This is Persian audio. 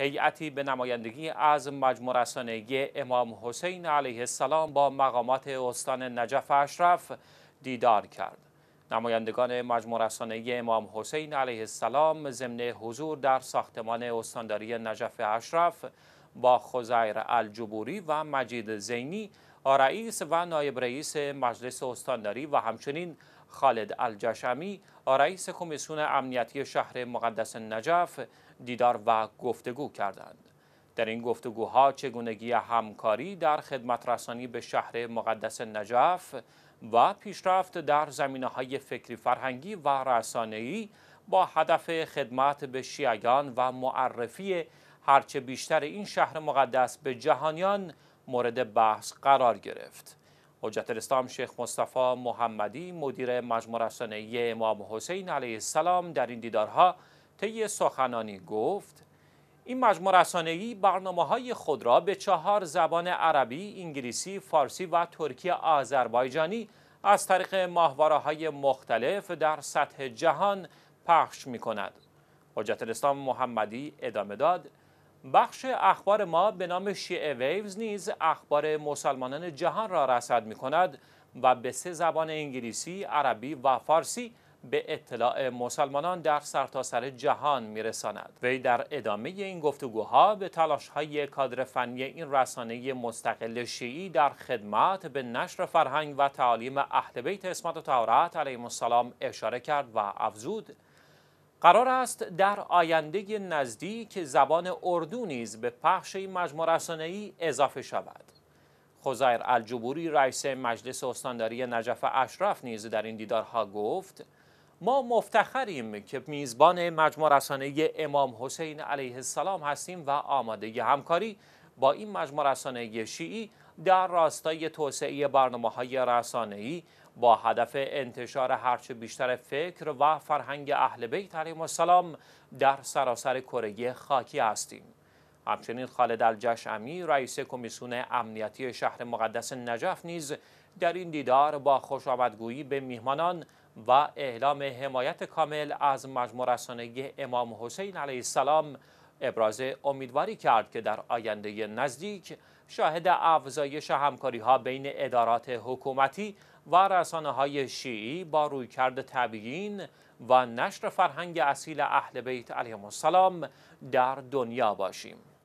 هیئتی به نمایندگی از مجموع امام حسین علیه السلام با مقامات استان نجف اشرف دیدار کرد. نمایندگان مجموع امام حسین علیه السلام ضمن حضور در ساختمان استانداری نجف اشرف با خزیر الجبوری و مجید زینی رئیس و نایب رئیس مجلس استانداری و همچنین خالد الجشمی رئیس کمیسیون امنیتی شهر مقدس نجف دیدار و گفتگو کردند. در این گفتگوها چگونگی همکاری در خدمت رسانی به شهر مقدس نجف و پیشرفت در زمینه های فکری فرهنگی و رسانه‌ای با هدف خدمت به شیعیان و معرفی هرچه بیشتر این شهر مقدس به جهانیان مورد بحث قرار گرفت حجت الاسلام شیخ مصطفی محمدی مدیر مجموع رسانه امام حسین علیه السلام در این دیدارها طی سخنانی گفت این مجموع برنامه های خود را به چهار زبان عربی، انگلیسی، فارسی و ترکی آذربایجانی از طریق های مختلف در سطح جهان پخش می‌کند. حجت الاسلام محمدی ادامه داد بخش اخبار ما به نام شیعه ویوز نیز اخبار مسلمانان جهان را رسد می کند و به سه زبان انگلیسی، عربی و فارسی به اطلاع مسلمانان در سرتاسر سر جهان میرساند وی در ادامه این گفتگوها به تلاش های کادر فنی این رسانه مستقل شیعی در خدمت به نشر فرهنگ و تعالیم اهل بیت اسمت و تورات علیه السلام اشاره کرد و افزود قرار است در آینده نزدیک زبان اردو نیز به پخش این مجموع رسانه‌ای اضافه شود. خزایر الجبوری رئیس مجلس استانداری نجف اشرف نیز در این دیدارها گفت ما مفتخریم که میزبان مجموع رسانه امام حسین علیه السلام هستیم و آماده همکاری با این مجموع رسانه شیعی در راستای توسعه برنامه های رسانه ای با هدف انتشار هرچه بیشتر فکر و فرهنگ اهل بیت علیهم السلام در سراسر کره خاکی هستیم همچنین خالد الجشعمی رئیس کمیسیون امنیتی شهر مقدس نجف نیز در این دیدار با خوش آمدگویی به میهمانان و اعلام حمایت کامل از مجموع رسانه امام حسین علیه السلام ابراز امیدواری کرد که در آینده نزدیک شاهد افزایش همکاری ها بین ادارات حکومتی و رسانه های شیعی با رویکرد طبیعین و نشر فرهنگ اصیل اهل بیت علیهم السلام در دنیا باشیم.